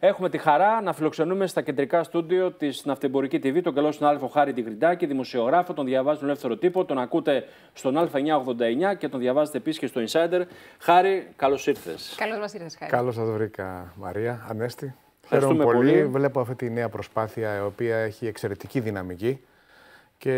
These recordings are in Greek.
Έχουμε τη χαρά να φιλοξενούμε στα κεντρικά στούντιο της Ναυτεμπορική TV τον καλό συνάδελφο Χάρη Τιγκριντάκη, δημοσιογράφο. Τον διαβάζει τον ελεύθερο τύπο, τον ακούτε στον Α989 και τον διαβάζετε επίσης και στο Insider. Χάρη, καλώς ήρθες. Καλώς μας ήρθες, Χάρη. Καλώς σας βρήκα, Μαρία. Ανέστη. Χαίρομαι πολύ. πολύ. Βλέπω αυτή τη νέα προσπάθεια η οποία έχει εξαιρετική δυναμική και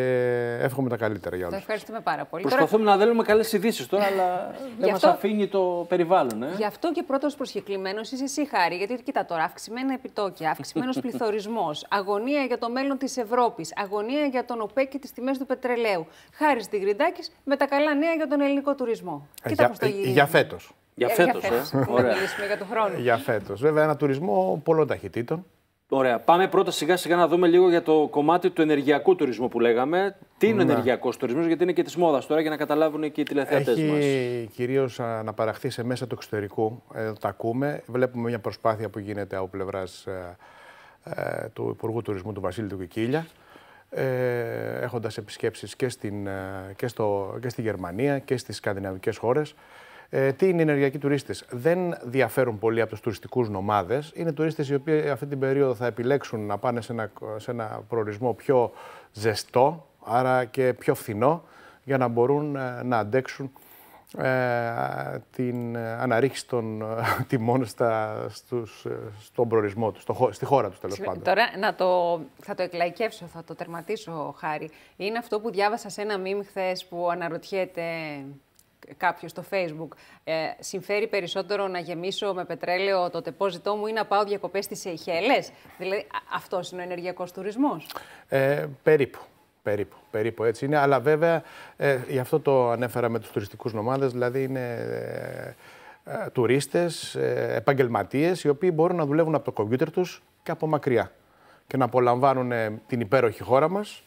εύχομαι τα καλύτερα για όλους. Ευχαριστούμε πάρα πολύ. Προσπαθούμε να δέλουμε καλές ειδήσεις τώρα, αλλά δεν αυτό... μα αφήνει το περιβάλλον. Ε. Γι' αυτό και πρώτος προσκεκλημένος είσαι εσύ, Χάρη. Γιατί κοίτα τώρα, αυξημένα επιτόκια, αυξημένος πληθωρισμός, αγωνία για το μέλλον της Ευρώπης, αγωνία για τον ΟΠΕ και τις τιμές του πετρελαίου. Χάρη στην Γκριντάκη με τα καλά νέα για τον ελληνικό τουρισμό. Ε, για, ε, για φέτος. Για φέτο. Ε, για ε. Βέβαια, ένα τουρισμό πολλών ταχυτήτων. Ωραία. Πάμε πρώτα σιγά σιγά να δούμε λίγο για το κομμάτι του ενεργειακού τουρισμού που λέγαμε. Τι είναι ο ναι. ενεργειακός τουρισμός, γιατί είναι και της μόδας τώρα για να καταλάβουν και οι τηλεθεατές μα. Έχει κυρίως αναπαραχθεί σε μέσα του εξωτερικού. Ε, τα ακούμε. Βλέπουμε μια προσπάθεια που γίνεται από πλευράς ε, ε, του Υπουργού Τουρισμού, του Βασίλη του Κικίλια, ε, έχοντας επισκέψεις και, στην, ε, και, και στη Γερμανία και στις σκανδιναβικές χώρες. Ε, τι είναι οι ενεργειακοί τουρίστες. Δεν διαφέρουν πολύ από τους τουριστικούς νομάδες. Είναι τουρίστες οι οποίοι αυτή την περίοδο θα επιλέξουν να πάνε σε ένα, σε ένα προορισμό πιο ζεστό, άρα και πιο φθηνό, για να μπορούν ε, να αντέξουν ε, την αναρρίχηση των τιμών στους, στον προορισμό τους, στη χώρα τους τέλος πάντων. Τώρα να το, θα το εκλαϊκεύσω, θα το τερματίσω, Χάρη. Είναι αυτό που διάβασα σε ένα μήνυμα χθες που αναρωτιέται κάποιος στο Facebook, ε, συμφέρει περισσότερο να γεμίσω με πετρέλαιο το τεπόζιτό μου ή να πάω διακοπές στις Σεϊχέλες. Δηλαδή, αυτός είναι ο ενεργειακός τουρισμός. Ε, περίπου. Περίπου, περίπου έτσι είναι, αλλά βέβαια ε, γι' αυτό το ανέφερα με τους τουριστικούς νομάδες, δηλαδή είναι ε, ε τουρίστες, ε, επαγγελματίες, οι οποίοι μπορούν να δουλεύουν από το κομπιούτερ τους και από μακριά και να απολαμβάνουν ε, την υπέροχη χώρα μας,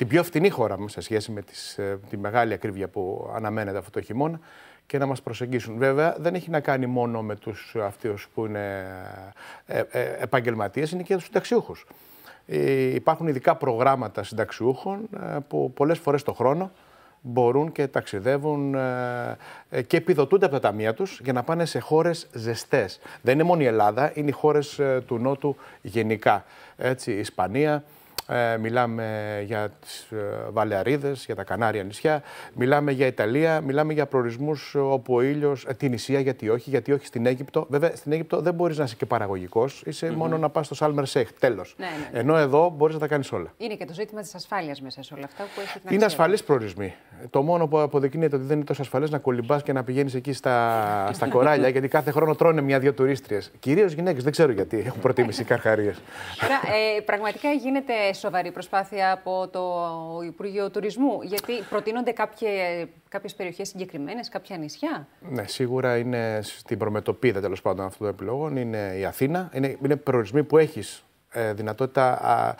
την πιο φτηνή χώρα μας σε σχέση με τις, ε, τη μεγάλη ακρίβεια που αναμένεται αυτό το χειμώνα και να μας προσεγγίσουν. Βέβαια δεν έχει να κάνει μόνο με τους αυτούς που είναι ε, ε, επαγγελματίες, είναι και τους συνταξιούχους. Υπάρχουν ειδικά προγράμματα συνταξιούχων που πολλές φορές το χρόνο μπορούν και ταξιδεύουν και επιδοτούνται από τα ταμεία τους για να πάνε σε χώρες ζεστές. Δεν είναι μόνο η Ελλάδα, είναι οι χώρες του Νότου γενικά. Έτσι, η Ισπανία, ε, μιλάμε για τις ε, Βαλεαρίδες, για τα Κανάρια νησιά, μιλάμε για Ιταλία, μιλάμε για προορισμούς όπου ο ήλιος, ε, την Ισία γιατί όχι, γιατί όχι στην Αίγυπτο. Βέβαια στην Αίγυπτο δεν μπορείς να είσαι και παραγωγικός. είσαι μόνο να πά στο Σάλμερ Σέχ, τέλος. Ναι, ναι. Ενώ εδώ μπορείς να τα κάνεις όλα. Είναι και το ζήτημα της ασφάλειας μέσα σε όλα αυτά που έχει την Είναι ασφαλείς προορισμοί. Το μόνο που αποδεικνύεται ότι δεν είναι τόσο ασφαλές, να κολυμπάς και να πηγαίνεις εκεί στα, στα κοράλια, γιατί κάθε χρόνο τρώνε μια-δυο τουρίστριες. Κυρίως γυναίκες, δεν ξέρω γιατί έχουν προτίμηση καρχαρίες. ε, πραγματικά γίνεται σοβαρή προσπάθεια από το Υπουργείο Τουρισμού, γιατί προτείνονται κάποιε, κάποιες περιοχές συγκεκριμένες, κάποια νησιά. Ναι, σίγουρα είναι στην προμετωπίδα τέλος πάντων αυτών των επιλογών, είναι η Αθήνα, είναι, είναι προορισμοί που έχεις ε, δυνατότητα α,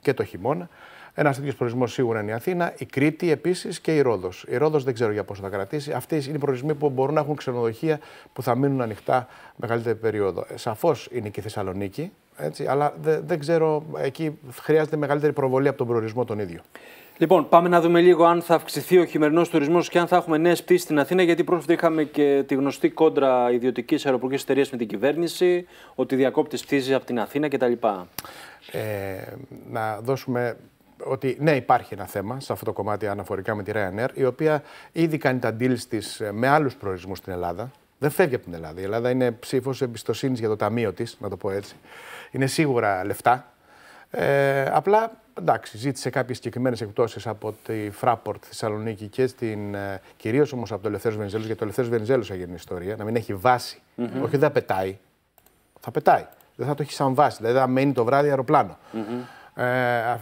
και το χειμώνα. Ένας τέτοιος προορισμός σίγουρα είναι η Αθήνα, η Κρήτη επίσης και η Ρόδος. Η Ρόδος δεν ξέρω για πόσο θα κρατήσει. Αυτέ είναι οι προορισμοί που μπορούν να έχουν ξενοδοχεία που θα μείνουν ανοιχτά μεγαλύτερη περίοδο. Ε, Σαφώς είναι και η Θεσσαλονίκη, έτσι, αλλά δεν, ξέρω, εκεί χρειάζεται μεγαλύτερη προβολή από τον προορισμό τον ίδιο. Λοιπόν, πάμε να δούμε λίγο αν θα αυξηθεί ο χειμερινός τουρισμός και αν θα έχουμε νέες πτήσεις στην Αθήνα. Γιατί πρόσφατα είχαμε και τη γνωστή κόντρα ιδιωτικής αεροπορικής εταιρείας με την κυβέρνηση, ότι διακόπτει πτήσεις από την Αθήνα κτλ. Ε, να δώσουμε ότι ναι, υπάρχει ένα θέμα σε αυτό το κομμάτι αναφορικά με τη Ryanair, η οποία ήδη κάνει τα deal της ε, με άλλους προορισμούς στην Ελλάδα. Δεν φεύγει από την Ελλάδα. Η Ελλάδα είναι ψήφος εμπιστοσύνης για το ταμείο της, να το πω έτσι είναι σίγουρα λεφτά. Ε, απλά εντάξει, ζήτησε κάποιες συγκεκριμένες εκπτώσεις από τη Φράπορτ Θεσσαλονίκη και στην. Ε, κυρίως όμως από το Ελευθέρω Βενιζέλος, γιατί το Ελευθέρω Βενιζέλος έγινε ιστορία, να μην έχει βάση. Όχι, δεν θα πετάει. Θα πετάει. Δεν θα το έχει σαν βάση. Δηλαδή θα μένει το βράδυ αεροπλάνο. ε,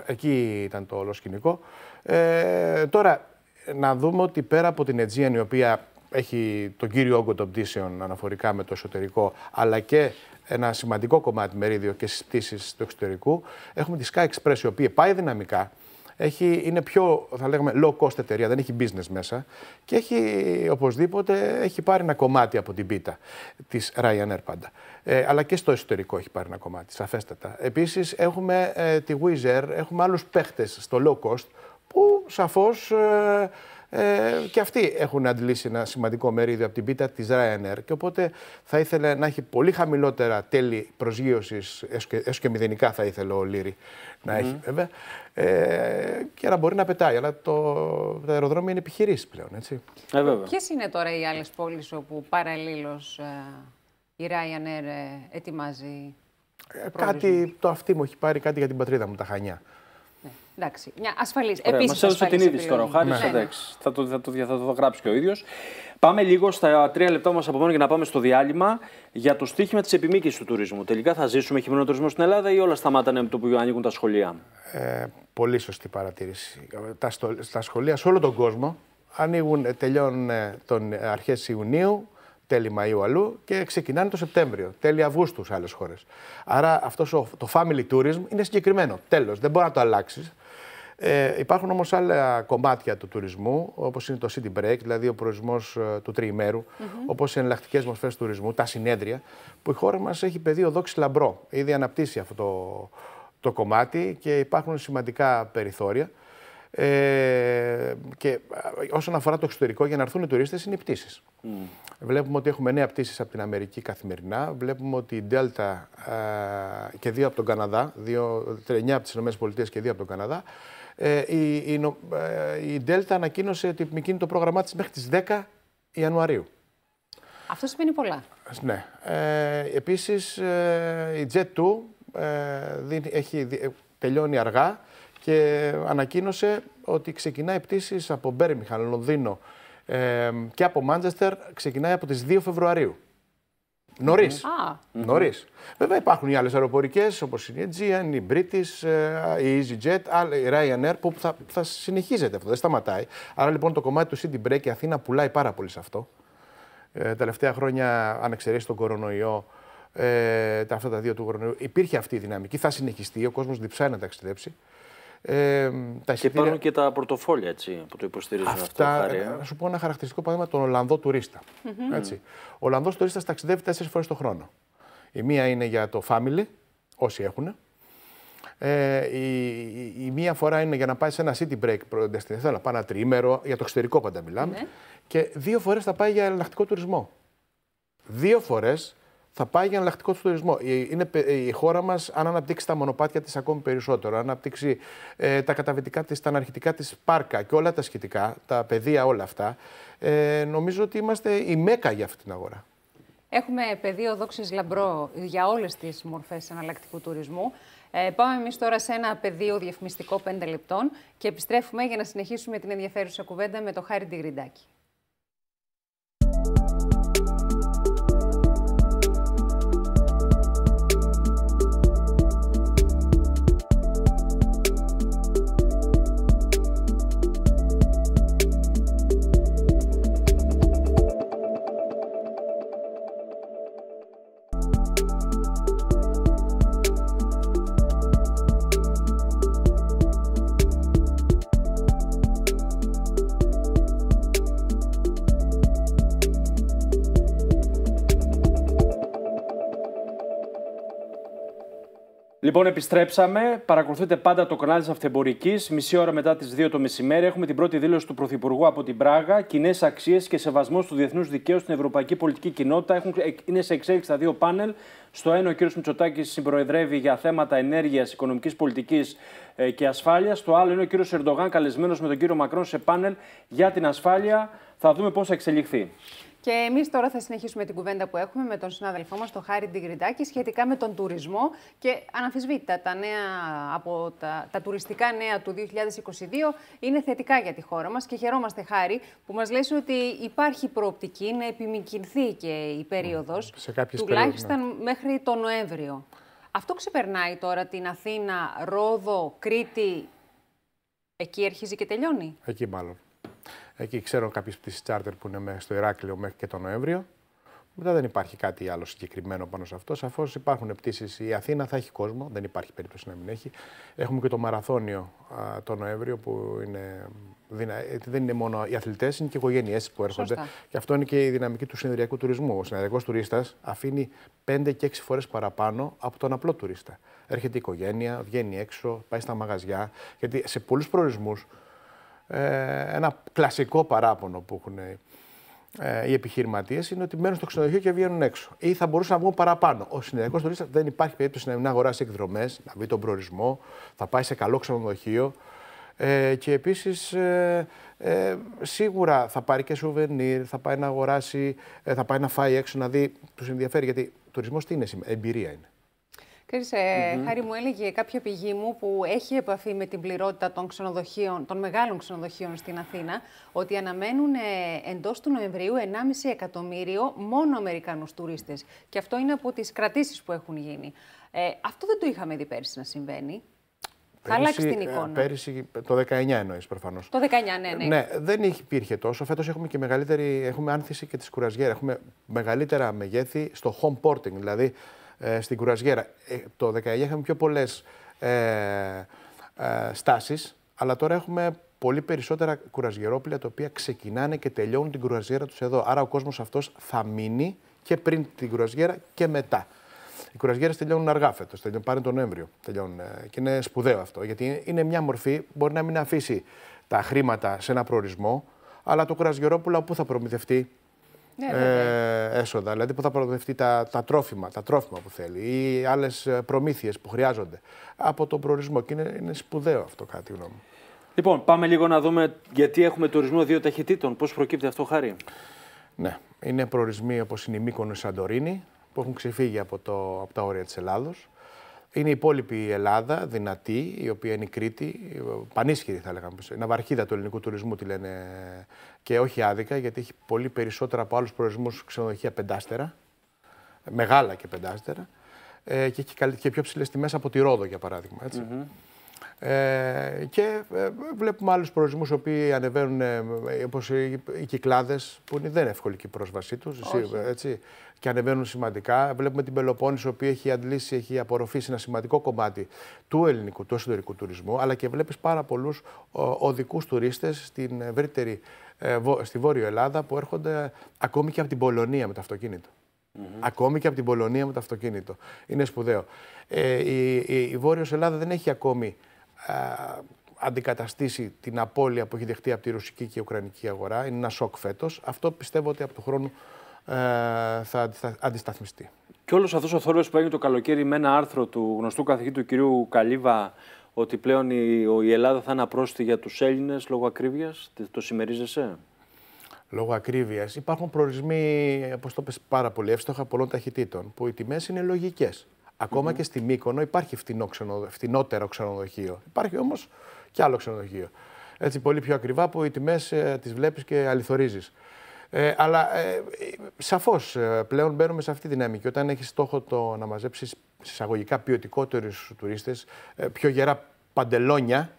εκεί ήταν το όλο σκηνικό. Ε, τώρα, να δούμε ότι πέρα από την Aegean, η οποία έχει τον κύριο όγκο των πτήσεων αναφορικά με το εσωτερικό, αλλά και ένα σημαντικό κομμάτι μερίδιο και στι πτήσει του εξωτερικού. Έχουμε τη Sky Express, η οποία πάει δυναμικά. Έχει, είναι πιο, θα λέγαμε, low cost εταιρεία, δεν έχει business μέσα και έχει οπωσδήποτε έχει πάρει ένα κομμάτι από την πίτα της Ryanair πάντα. Ε, αλλά και στο εσωτερικό έχει πάρει ένα κομμάτι, σαφέστατα. Επίσης, έχουμε ε, τη Wizard, έχουμε άλλους παίχτες στο low cost που σαφώς ε, ε, και αυτοί έχουν αντλήσει ένα σημαντικό μερίδιο από την πίτα της Ryanair. Και οπότε θα ήθελε να έχει πολύ χαμηλότερα τέλη προσγείωσης, έστω και μηδενικά θα ήθελε ο Λύρη να έχει βέβαια, ε, και να μπορεί να πετάει. Αλλά το, αεροδρόμιο είναι επιχειρήσεις πλέον. Έτσι. Ε, Ποιες είναι τώρα οι άλλες πόλεις όπου παραλλήλως ε, η Ryanair ε, ετοιμάζει. Ε, κάτι, το αυτή μου έχει πάρει κάτι για την πατρίδα μου, τα Χανιά. Εντάξει, μια ασφαλής. Επίσης. Μας έδωσε την είδηση τώρα ο Χάρης. Ναι. Εντάξει, θα το, θα, το, θα το γράψει και ο ίδιος. Πάμε λίγο στα τρία λεπτά που μας απομένουν για να πάμε στο διάλειμμα για το στοίχημα της επιμήκυση του τουρισμού. Τελικά θα ζήσουμε χειμώνα τουρισμός στην Ελλάδα ή όλα σταμάτανε με το που ανοίγουν τα σχολεία. Ε, πολύ σωστή παρατήρηση. Τα, στο, τα σχολεία σε όλο τον κόσμο ανοίγουν, ε, τελειώνουν ε, τον ε, αρχές Ιουνίου, τέλη Μαΐου αλλού και ξεκινάνε το Σεπτέμβριο, τέλη Αυγούστου σε άλλες χώρες. Άρα αυτός το family tourism είναι συγκεκριμένο. Τέλος, δεν μπορεί να το αλλάξεις. Ε, υπάρχουν όμως άλλα κομμάτια του τουρισμού, όπως είναι το city break, δηλαδή ο προορισμός ε, του τριημέρου, mm -hmm. όπως οι εναλλακτικές μορφές τουρισμού, τα συνέδρια, που η χώρα μας έχει πεδίο δόξης λαμπρό. Ήδη αναπτύσσει αυτό το, το κομμάτι και υπάρχουν σημαντικά περιθώρια. Ε, και ε, όσον αφορά το εξωτερικό, για να έρθουν οι τουρίστες είναι οι πτήσεις. Mm. Βλέπουμε ότι έχουμε νέα πτήσεις από την Αμερική καθημερινά. Βλέπουμε ότι η Delta ε, και δύο από τον Καναδά, δύο, από τις ΗΠΑ και δύο από τον Καναδά, ε, η, η, ε, η Δέλτα ανακοίνωσε ότι επιμηκύνει το πρόγραμμά της μέχρι τις 10 Ιανουαρίου. Αυτό σημαίνει πολλά. Ναι. Ε, επίσης, ε, η Jet2 ε, έχει, τελειώνει αργά και ανακοίνωσε ότι ξεκινάει πτήσεις από Μπέρμιχαν, Λονδίνο και από Μάντζεστερ, ξεκινάει από τις 2 Φεβρουαρίου. Νωρίς. Νωρίς. Βέβαια υπάρχουν οι άλλες αεροπορικές όπως είναι η Aegean, η British, ε, η EasyJet, η Ryanair που θα, θα συνεχίζεται αυτό, δεν σταματάει. Άρα λοιπόν το κομμάτι του City Break η Αθήνα πουλάει πάρα πολύ σε αυτό. Ε, τελευταία χρόνια, αν εξαιρέσεις τον κορονοϊό, ε, τα, αυτά τα δύο του κορονοϊού, υπήρχε αυτή η δυναμική. Θα συνεχιστεί, ο κόσμος διψάει να ταξιδέψει. Ε, και υπάρχουν και τα πορτοφόλια έτσι, που το υποστηρίζουν αυτά. αυτά ε, ε, να σου πω ένα χαρακτηριστικό παράδειγμα τον Ολλανδό τουρίστα. Mm-hmm. Έτσι. Ο Ολλανδός τουρίστας ταξιδεύει τέσσερις φορές το χρόνο. Η μία είναι για το family, όσοι έχουν. Ε, η, η, μία φορά είναι για να πάει σε ένα city break στην να πάει ένα τριήμερο, για το εξωτερικό πάντα ναι. Και δύο φορές θα πάει για εναλλακτικό τουρισμό. Δύο φορές θα πάει για εναλλακτικό του τουρισμό. Είναι, η χώρα μας, αν αναπτύξει τα μονοπάτια της ακόμη περισσότερο, αν αναπτύξει ε, τα καταβητικά της, τα αναρχητικά της πάρκα και όλα τα σχετικά, τα πεδία όλα αυτά, ε, νομίζω ότι είμαστε η μέκα για αυτή την αγορά. Έχουμε πεδίο δόξης λαμπρό για όλες τις μορφές εναλλακτικού τουρισμού. Ε, πάμε εμείς τώρα σε ένα πεδίο διαφημιστικό 5 λεπτών και επιστρέφουμε για να συνεχίσουμε την ενδιαφέρουσα κουβέντα με το Χάρη Τιγριντάκη. Λοιπόν, επιστρέψαμε. Παρακολουθείτε πάντα το κανάλι της Αυτεμπορική. Μισή ώρα μετά τις 2 το μεσημέρι έχουμε την πρώτη δήλωση του Πρωθυπουργού από την Πράγα. Κοινές αξίες και σεβασμός του διεθνούς δικαίου στην ευρωπαϊκή πολιτική κοινότητα έχουν, ε, είναι σε εξέλιξη τα δύο πάνελ. Στο ένα, ο κ. Μητσοτάκης συμπροεδρεύει για θέματα ενέργειας, οικονομικής πολιτικής ε, και ασφάλειας. Στο άλλο, είναι ο κ. Ερντογάν καλεσμένος με τον κ. Μακρόν σε πάνελ για την ασφάλεια. Θα δούμε πώς θα εξελιχθεί. Και εμείς τώρα θα συνεχίσουμε την κουβέντα που έχουμε με τον συνάδελφό μας, τον Χάρη Ντιγκριντάκη, σχετικά με τον τουρισμό. Και αναμφισβήτητα, τα, νέα από τα, τουριστικά νέα του 2022 είναι θετικά για τη χώρα μας και χαιρόμαστε, Χάρη, που μας λες ότι υπάρχει προοπτική να επιμηκυνθεί και η περίοδος. Τουλάχιστον ναι. μέχρι τον Νοέμβριο. Αυτό ξεπερνάει τώρα την Αθήνα, Ρόδο, Κρήτη. Εκεί αρχίζει και τελειώνει. Εκεί μάλλον. Εκεί ξέρω κάποιες πτήσεις τσάρτερ που είναι στο Ηράκλειο μέχρι και τον Νοέμβριο. Μετά δεν υπάρχει κάτι άλλο συγκεκριμένο πάνω σε αυτό. Σαφώς υπάρχουν πτήσεις. Η Αθήνα θα έχει κόσμο, δεν υπάρχει περίπτωση να μην έχει. Έχουμε και το μαραθώνιο τον το Νοέμβριο που είναι. Δεν είναι ε, μόνο οι αθλητές, είναι και οι οικογένειές που έρχονται. Και αυτό είναι και η δυναμική του συνεδριακού τουρισμού. Ο συνεδριακός τουρίστας αφήνει 5 και 6 φορές παραπάνω από τον απλό τουρίστα. Έρχεται η οικογένεια, βγαίνει έξω, πάει στα μαγαζιά. Γιατί σε πολλούς προορισμούς ε, ένα κλασικό παράπονο που έχουν ε, οι επιχειρηματίες είναι ότι μένουν στο ξενοδοχείο και βγαίνουν έξω. Ή θα μπορούσαν να βγουν παραπάνω. Ο συνεργό τουρίστα δεν υπάρχει περίπτωση να μην αγοράσει εκδρομές, να βρει τον προορισμό, θα πάει σε καλό ξενοδοχείο. Ε, και επίσης σίγουρα θα πάρει και σουβενίρ, θα πάει να αγοράσει, θα πάει να φάει έξω να δει. Τους ενδιαφέρει γιατί τουρισμός τι είναι σήμερα, εμπειρία είναι. Ξέρεις, mm-hmm. Χάρη μου έλεγε κάποια πηγή μου που έχει επαφή με την πληρότητα των ξενοδοχείων, των μεγάλων ξενοδοχείων στην Αθήνα, ότι αναμένουν ε, εντός του Νοεμβρίου 1,5 εκατομμύριο μόνο Αμερικανούς τουρίστες. Και αυτό είναι από τις κρατήσεις που έχουν γίνει. Ε, αυτό δεν το είχαμε δει πέρσι να συμβαίνει. θα αλλάξει την ε, εικόνα. Πέρυσι, το 19 εννοείς προφανώς. Το 19, ναι, ναι. ναι δεν υπήρχε τόσο. Φέτος έχουμε και μεγαλύτερη έχουμε άνθηση και της κουραζιέρα. Έχουμε μεγαλύτερα μεγέθη στο home porting. Δηλαδή, ε, στην κουραζιέρα. Ε, το 19 είχαμε πιο πολλές ε, ε, στάσεις, αλλά τώρα έχουμε πολύ περισσότερα κουραζιερόπλια τα οποία ξεκινάνε και τελειώνουν την κουραζιέρα τους εδώ. Άρα ο κόσμος αυτός θα μείνει και πριν την κουραζιέρα και μετά. Οι κουραζιέρες τελειώνουν αργά φέτος, πάνε τον Νοέμβριο. Τελειώνουν. Ε, και είναι σπουδαίο αυτό, γιατί είναι μια μορφή, μπορεί να μην αφήσει τα χρήματα σε ένα προορισμό, αλλά το κουραζιερόπουλο που θα προμηθευτεί ναι, ε, έσοδα, δηλαδή που θα προοδευτεί τα, τα, τρόφιμα, τα τρόφιμα που θέλει ή άλλες προμήθειες που χρειάζονται από τον προορισμό. Και είναι, είναι σπουδαίο αυτό, κατά τη γνώμη μου. Λοιπόν, πάμε λίγο να δούμε γιατί έχουμε τουρισμό δύο ταχυτήτων. Πώς προκύπτει αυτό, Χάρη. Ναι, είναι προορισμοί όπως είναι η Μύκονο Σαντορίνη, που έχουν ξεφύγει από, το, σπουδαιο τα κατι γνωμη μου λοιπον παμε λιγο να δουμε γιατι εχουμε τουρισμο δυο ταχυτητων πω προκυπτει αυτο χαρη ναι ειναι προορισμοι οπω ειναι η μηκονο σαντορινη που εχουν ξεφυγει απο το απο τα ορια της ελλαδο είναι η υπόλοιπη Ελλάδα, δυνατή, η οποία είναι η Κρήτη, πανίσχυρη θα λέγαμε. βαρχίδα του ελληνικού τουρισμού τη λένε και όχι άδικα, γιατί έχει πολύ περισσότερα από άλλους προορισμούς ξενοδοχεία πεντάστερα, μεγάλα και πεντάστερα, ε, και έχει και πιο ψηλές τιμές από τη Ρόδο, για παράδειγμα. Έτσι. Ε, και ε, βλέπουμε άλλους προορισμούς οι οποίοι ανεβαίνουν, ε, όπως οι, κυκλάδες, που δεν είναι εύκολη η πρόσβασή τους. και ανεβαίνουν σημαντικά. Βλέπουμε την Πελοπόννησο, η οποία έχει αντλήσει, έχει απορροφήσει ένα σημαντικό κομμάτι του ελληνικού, του εσωτερικού τουρισμού. Αλλά και βλέπεις πάρα πολλούς οδικούς τουρίστες στην ευρύτερη, ε, στη Βόρειο Ελλάδα, που έρχονται ακόμη και από την Πολωνία με το αυτοκίνητο. Ακόμη και από την Πολωνία με το αυτοκίνητο. Είναι σπουδαίο. Ε, η, η, Ελλάδα δεν έχει ακόμη ε, αντικαταστήσει την απώλεια που έχει δεχτεί από τη ρωσική και η ουκρανική αγορά. Είναι ένα σοκ φέτος. Αυτό πιστεύω ότι από τον χρόνο ε, θα αντισταθμιστεί. Και όλος αυτός ο θόρυβος που έγινε το καλοκαίρι με ένα άρθρο του γνωστού καθηγητή του κυρίου Καλίβα ότι πλέον η, Ελλάδα θα είναι απρόστη για τους Έλληνες λόγω ακρίβειας. Το συμμερίζεσαι. Λόγω ακρίβειας. Υπάρχουν προορισμοί, όπως το πες, πάρα πολύ εύστοχα πολλών ταχυτήτων, που οι τιμές είναι λογικές ακομα και στη Μύκονο υπάρχει φτηνό φτηνότερο ξενοδοχείο. Υπάρχει όμως και άλλο ξενοδοχείο. Έτσι, πολύ πιο ακριβά που οι τιμές ε, τις βλέπεις και αληθορίζεις. Ε, αλλά ε, σαφώς ε, πλέον μπαίνουμε σε αυτή τη δυναμική. Όταν έχεις στόχο το να μαζέψεις εισαγωγικά ποιοτικότερους τουρίστες, ε, πιο γερά παντελόνια,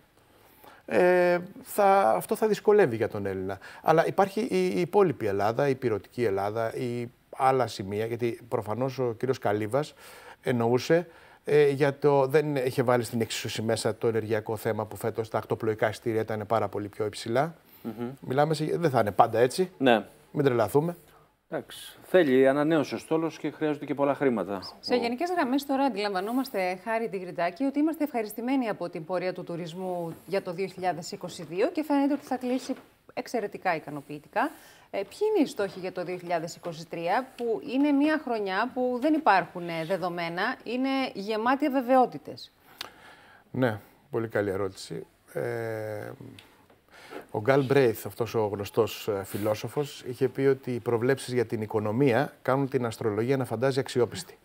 ε, θα, αυτό θα δυσκολεύει για τον Έλληνα. Αλλά υπάρχει η, η υπόλοιπη Ελλάδα, η πυρωτική Ελλάδα, η άλλα σημεία, γιατί προφανώς ο κύριος Καλύβας εννοούσε. Ε, για το, δεν είχε βάλει στην εξίσωση μέσα το ενεργειακό θέμα που φέτος τα ακτοπλοϊκά εισιτήρια ήταν πάρα πολύ πιο υψηλά. Μιλάμε σε, δεν θα είναι πάντα έτσι. Ναι. Μην τρελαθούμε. Εντάξει. Θέλει ανανέωση ο στόλος και χρειάζονται και πολλά χρήματα. Σε γενικές γραμμές, τώρα αντιλαμβανόμαστε, χάρη την Κριτάκη, ότι είμαστε ευχαριστημένοι από την πορεία του τουρισμού για το 2022 και φαίνεται ότι θα κλείσει εξαιρετικά ικανοποιητικά. Ε, ποιοι είναι οι στόχοι για το 2023, που είναι μια χρονιά που δεν υπάρχουν ε, δεδομένα, είναι γεμάτη αβεβαιότητες. Ναι, πολύ καλή ερώτηση. Ε, ο Γκάλ Μπρέιθ, αυτός ο γνωστός ε, φιλόσοφος, είχε πει ότι οι προβλέψεις για την οικονομία κάνουν την αστρολογία να φαντάζει αξιόπιστη.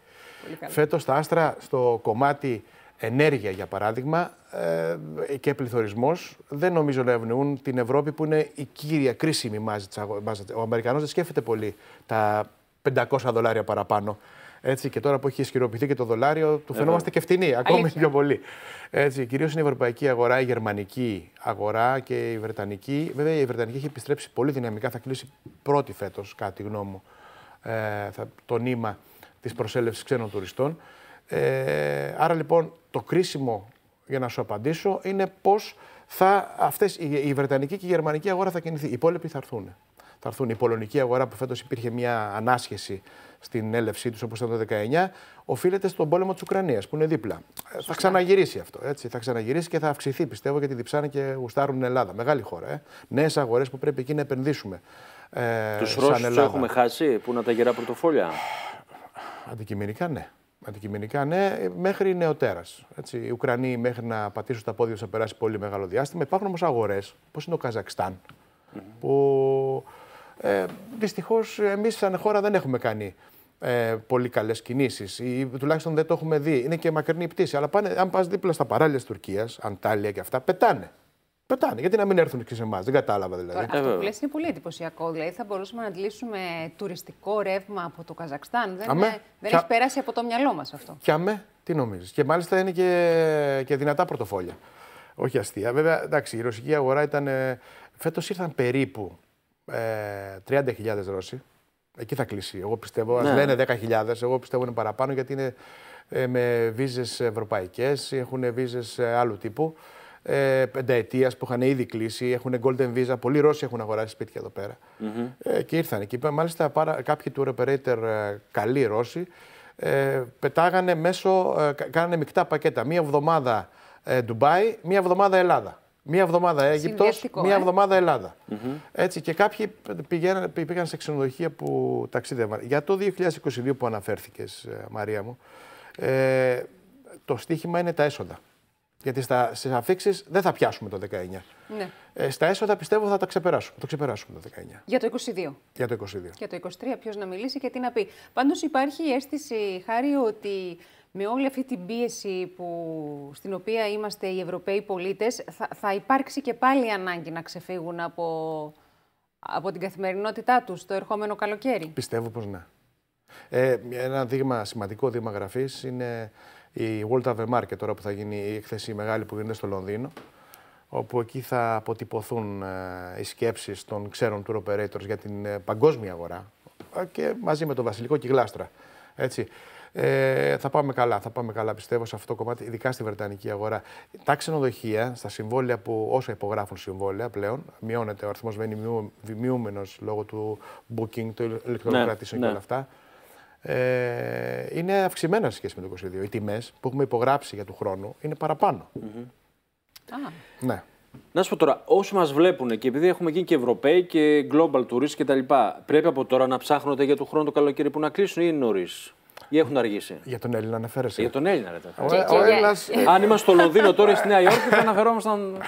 Φέτος τα άστρα στο κομμάτι ενέργεια για παράδειγμα ε, και πληθωρισμός δεν νομίζω να ευνοούν την Ευρώπη που είναι η κύρια κρίσιμη μάζα. Ο Αμερικανός δεν σκέφτεται πολύ τα 500 δολάρια παραπάνω. Έτσι, και τώρα που έχει ισχυροποιηθεί και το δολάριο, του ε, φαινόμαστε και φτηνοί, ακόμη Αλήθεια. πιο πολύ. Έτσι, κυρίως είναι η ευρωπαϊκή αγορά, η γερμανική αγορά και η βρετανική. Βέβαια, η βρετανική έχει επιστρέψει πολύ δυναμικά, θα κλείσει πρώτη φέτος, κάτι γνώμη μου, ε, θα, το νήμα της προσέλευσης ξένων τουριστών. Ε, άρα λοιπόν το κρίσιμο για να σου απαντήσω είναι πώς θα αυτές, η, Βρετανική και η Γερμανική αγορά θα κινηθεί. Οι υπόλοιποι θα έρθουν. Θα έρθουν η πολωνική αγορά που φέτος υπήρχε μια ανάσχεση στην έλευσή τους όπως ήταν το 19, οφείλεται στον πόλεμο της Ουκρανίας που είναι δίπλα. Ε, θα ξαναγυρίσει αυτό. Έτσι. Θα ξαναγυρίσει και θα αυξηθεί πιστεύω γιατί διψάνε και γουστάρουν Ελλάδα. Μεγάλη χώρα. Ε. Νέες αγορές που πρέπει εκεί να επενδύσουμε. Ε, τους Ρώσου έχουμε χάσει που να τα γερά πρωτοφόλια. Αντικειμενικά ναι. Αντικειμενικά ναι, μέχρι νεοτέρας. Οι Ουκρανοί μέχρι να πατήσουν τα πόδια τους θα περάσει πολύ μεγάλο διάστημα. Υπάρχουν όμως αγορές, όπω είναι το καζακσταν που ε, δυστυχώς εμείς σαν χώρα δεν έχουμε κάνει ε, πολύ καλές κινήσεις ή τουλάχιστον δεν το έχουμε δει. Είναι και μακρινή πτήση. Αλλά πάνε, αν πας δίπλα στα παράλια της Τουρκίας, Αντάλια και αυτά, πετάνε. Πετάνε. Γιατί να μην έρθουν και σε εμάς, δεν κατάλαβα δηλαδή. Τώρα, ε, αυτό που λες είναι πολύ εντυπωσιακό. Δηλαδή θα μπορούσαμε να αντλήσουμε τουριστικό ρεύμα από το Καζακστάν. Δεν, αμέ, ε, δεν έχει περάσει από το μυαλό μας αυτό. Και αμέ, τι νομίζεις. Και μάλιστα είναι και, και δυνατά πρωτοφόλια. Όχι αστεία. Βέβαια, εντάξει, η ρωσική αγορά ήταν. Ε, Φέτος ήρθαν περίπου ε, 30.000 Ρώσοι. Εκεί θα κλείσει. Εγώ πιστεύω. Ναι. Ας λένε 10.000. Εγώ πιστεύω είναι παραπάνω γιατί είναι ε, με βίζες ευρωπαϊκές, έχουν βίζες άλλου τύπου ε, πενταετίας που είχαν ήδη κλείσει, έχουν Golden Visa. Πολλοί Ρώσοι έχουν αγοράσει σπίτια εδώ πέρα. Mm-hmm. Ε, και ήρθαν εκεί. Μάλιστα, πάρα, κάποιοι του operator ε, καλοί Ρώσοι ε, πετάγανε μέσω, ε, κάνανε μεικτά πακέτα. Μία εβδομάδα ε, Ντουμπάι, μία εβδομάδα Ελλάδα. Μία εβδομάδα Αίγυπτος, μία ε. εβδομάδα Ελλάδα. Mm-hmm. Έτσι, και κάποιοι πήγαν σε ξενοδοχεία που ταξίδευαν. Για το 2022 που αναφέρθηκες, ε, Μαρία μου, ε, το στίχημα είναι τα έσοδα. Γιατί στις αφήξεις δεν θα πιάσουμε το 19. Ναι. Ε, στα έσοδα πιστεύω θα τα ξεπεράσουμε. Το ξεπεράσουμε το 19. Για το 22. Για το 22. Για το 23, ποιος να μιλήσει και τι να πει. Πάντως υπάρχει η αίσθηση, Χάρη, ότι με όλη αυτή την πίεση που, στην οποία είμαστε οι Ευρωπαίοι πολίτες, θα, θα υπάρξει και πάλι ανάγκη να ξεφύγουν από, από την καθημερινότητά τους το ερχόμενο καλοκαίρι. Πιστεύω πως ναι. Ε, ένα δείγμα, σημαντικό δείγμα γραφής είναι η World the Market τώρα που θα γίνει η εκθέση μεγάλη που γίνεται στο Λονδίνο όπου εκεί θα αποτυπωθούν ε, οι σκέψεις των ξέρων tour operators για την ε, παγκόσμια αγορά ε, και μαζί με τον Βασιλικό και Γλάστρα. Έτσι. Ε, θα πάμε καλά, θα πάμε καλά πιστεύω σε αυτό το κομμάτι, ειδικά στη Βρετανική αγορά. Τα ξενοδοχεία, στα συμβόλαια που όσα υπογράφουν συμβόλαια πλέον, μειώνεται ο αριθμός βαίνει μειούμενος λόγω του booking, του ηλεκτρονικού ναι, και ναι. όλα αυτά ε, είναι αυξημένα σε σχέση με το 2022. Οι τιμές που έχουμε υπογράψει για του χρόνου είναι παραπάνω. Mm Ναι. Να σου πω τώρα, όσοι μας βλέπουν και επειδή έχουμε γίνει και Ευρωπαίοι και global tourists κτλ., πρέπει από τώρα να ψάχνονται για του χρόνου το καλοκαίρι που να κλείσουν ή είναι νωρίς ή έχουν αργήσει. Για τον Έλληνα αναφέρεσαι. Για τον Έλληνα, ρε. Αν είμαστε στο Λονδίνο τώρα στη Νέα Υόρκη, θα αναφερόμασταν.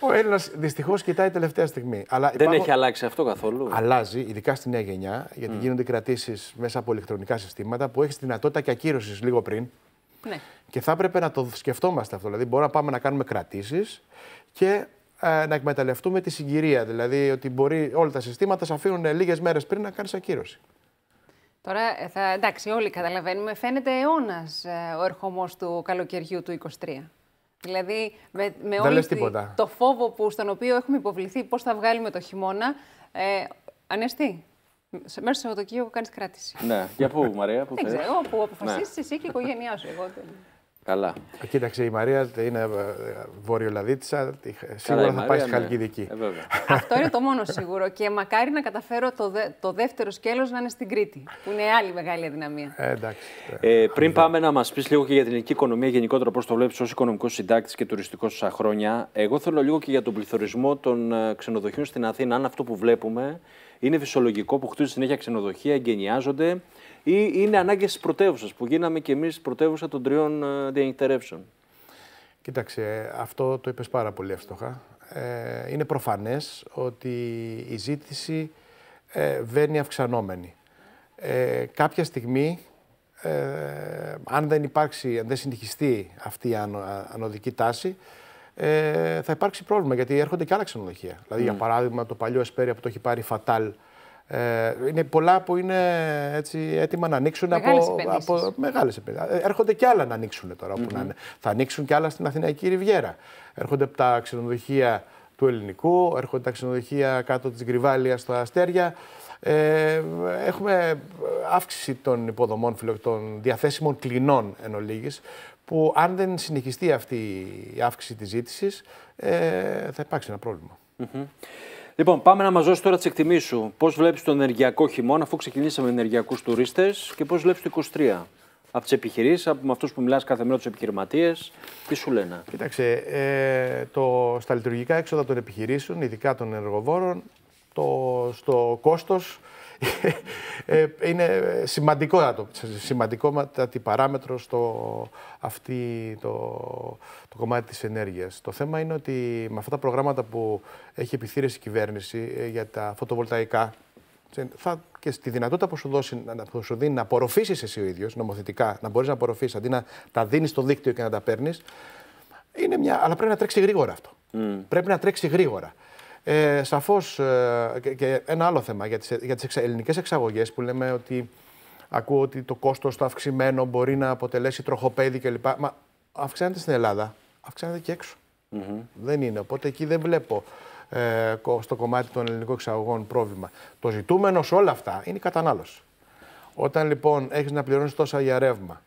Ο Έλληνα δυστυχώς κοιτάει τελευταία στιγμή. Αλλά Δεν έχει αλλάξει αυτό καθόλου. Αλλάζει, ειδικά στη νέα γενιά, γιατί γίνονται κρατήσεις μέσα από ηλεκτρονικά συστήματα που έχει δυνατότητα και ακύρωσης λίγο πριν. Ναι. Και θα έπρεπε να το σκεφτόμαστε αυτό. Δηλαδή, μπορούμε να πάμε να κάνουμε κρατήσεις και ε, να εκμεταλλευτούμε τη συγκυρία. Δηλαδή, ότι μπορεί όλα τα συστήματα σε αφήνουν λίγες μέρες πριν να κάνεις ακύρωση. Τώρα, ε, θα, εντάξει, όλοι καταλαβαίνουμε, φαίνεται αιώνας ε, ο ερχομός του καλοκαιριού του 23. Δηλαδή, με, με όλο το φόβο που, στον οποίο έχουμε υποβληθεί, πώς θα βγάλουμε το χειμώνα. Ε, ανεστή. Μέσα στο Σαββατοκύριακο κάνεις κράτηση. Ναι. Για πού, Μαρία, που Δεν ξέρω, όπου αποφασίσεις ναι. εσύ και η οικογένειά σου. Εγώ Καλά. Ε, κοίταξε, η Μαρία είναι ε, βόρειο λαδίτσα, Σίγουρα Καλά, θα πάει στη Χαλκιδική. Ε, αυτό είναι το μόνο σίγουρο. Και μακάρι να καταφέρω το, το δεύτερο σκέλος να είναι στην Κρήτη, που είναι άλλη μεγάλη αδυναμία. Ε, εντάξει. Ε, πριν πάμε να μας πεις λίγο και για την ελληνική οικονομία, γενικότερα πώς το βλέπεις ως οικονομικός συντάκτης και τουριστικός σα χρόνια. Εγώ θέλω λίγο και για τον πληθωρισμό των ξενοδοχείων στην Αθήνα. Αν αυτό που βλέπουμε είναι φυσιολογικό που χτίζουν συνέχεια ξενοδοχεία, εγκαινιάζονται ή είναι ανάγκε της πρωτεύουσας που γίναμε κι εμείς πρωτεύουσα των τριών ε, διανυκτερεύσεων. Κοίταξε, αυτό το είπες πάρα πολύ εύστοχα. Ε, είναι προφανές ότι η ζήτηση ε, βαίνει αυξανόμενη. Ε, βαινει αυξανομενη στιγμή, ε, αν δεν υπάρξει, αν δεν συνεχιστεί αυτή η ανω, ανωδική τάση, ε, θα υπάρξει πρόβλημα γιατί έρχονται και άλλα ξενοδοχεία. Δηλαδή, για mm. παράδειγμα, το παλιό Εσπέρι που το έχει πάρει Φατάλ ε, είναι πολλά που είναι έτσι, έτοιμα να ανοίξουν μεγάλες από, επενδύσεις. από μεγάλες επενδύσεις. Ε, έρχονται και άλλα να ανοίξουν Που να είναι. Θα ανοίξουν και άλλα στην Αθηναϊκή Ριβιέρα. Έρχονται από τα ξενοδοχεία του ελληνικού, έρχονται τα ξενοδοχεία κάτω της Γκριβάλια στο Αστέρια. Ε, έχουμε αύξηση των υποδομών των διαθέσιμων κλινών εν ολίγης, που αν δεν συνεχιστεί αυτή η αύξηση της ζήτησης, ε, θα υπάρξει ένα Λοιπόν, πάμε να μας δώσεις τώρα τις εκτιμήσεις σου. Πώς βλέπεις τον ενεργειακό χειμώνα, αφού ξεκινήσαμε με ενεργειακούς τουρίστες, και πώς βλέπεις το 23. Από τις επιχειρήσεις, από αυτούς που μιλάς κάθε μέρα, τους επιχειρηματίες, τι σου λένε. Κοίταξε, ε, το, στα λειτουργικά έξοδα των επιχειρήσεων, ειδικά των εργοβόρων, το, στο κόστος. Ε, είναι σημαντικό σημαντικότατη παράμετρο στο αυτή το, το κομμάτι της ενέργειας. Το θέμα είναι ότι με αυτά τα προγράμματα που έχει επιθύρεση η κυβέρνηση ε, για τα φωτοβολταϊκά, θα και στη δυνατότητα που σου, δώσει, που σου δίνει να απορροφήσεις εσύ ο ίδιος νομοθετικά, να μπορείς να απορροφήσεις αντί να τα δίνεις στο δίκτυο και να τα παίρνεις. Αλλά πρέπει να τρέξει γρήγορα αυτό. Mm. Πρέπει να τρέξει γρήγορα. Ε, Σαφώς ε, και, ένα άλλο θέμα για τις τις εξα, ελληνικές εξαγωγές που λέμε ότι ακούω ότι το κόστος το αυξημένο μπορεί να αποτελέσει τροχοπέδι κλπ. Μα αυξάνεται στην Ελλάδα, αυξάνεται και εξω Δεν είναι. Οπότε εκεί δεν βλέπω ε, στο κομμάτι των ελληνικών εξαγωγών πρόβλημα. Το ζητούμενο σε όλα αυτά είναι η κατανάλωση. Όταν λοιπόν έχεις να πληρώνεις τόσα για ρεύμα,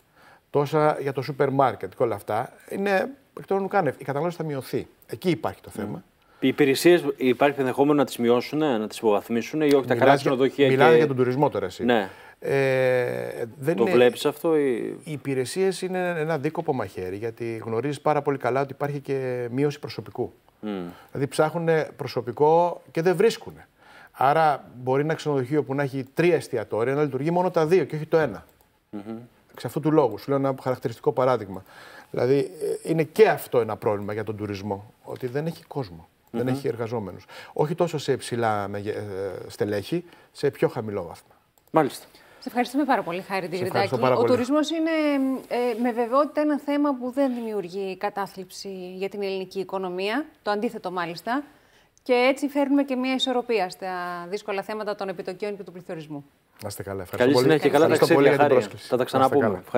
τόσα για το σούπερ μάρκετ και όλα αυτά, είναι εκ των Η κατανάλωση θα μειωθεί. Εκεί υπάρχει το θέμα. Οι υπηρεσίες υπάρχει ενδεχόμενο να τις μειώσουν, να τις υποβαθμίσουν ή όχι, τα ναι, καλά ξενοδοχεία. Μιλάμε για τον τουρισμό τώρα, εσύ. Ναι. Ε, δεν το είναι... βλέπεις αυτό, Οι υπηρεσίες είναι ένα δίκοπο μαχαίρι, γιατί γνωρίζεις πάρα πολύ καλά ότι υπάρχει και μείωση προσωπικού. Δηλαδή ψάχνουν προσωπικό και δεν βρίσκουν. Άρα μπορεί ένα ξενοδοχείο που να έχει τρία εστιατόρια να λειτουργεί μόνο τα δύο και όχι το ένα. Mm Εξ αυτού του λόγου, σου λέω ένα χαρακτηριστικό παράδειγμα. Δηλαδή, ε, είναι και αυτό ένα πρόβλημα για τον τουρισμό, ότι δεν έχει κόσμο. Δεν έχει εργαζόμενους. Όχι τόσο σε υψηλά ε, στελέχη, σε πιο χαμηλό βάθμο. Μάλιστα. Σε ευχαριστούμε πάρα πολύ, Χάρη Τιγριτάκη. Ο τουρισμός είναι ε, με βεβαιότητα ένα θέμα που δεν δημιουργεί κατάθλιψη για την ελληνική οικονομία. Το αντίθετο, μάλιστα. Και έτσι φέρνουμε και μια ισορροπία στα δύσκολα θέματα των επιτοκίων και του πληθωρισμού. Να είστε καλά. Ευχαριστώ Καλή πολύ. συνέχεια. Καλά για την πρόσκληση. Θα τα ξαναπούμε.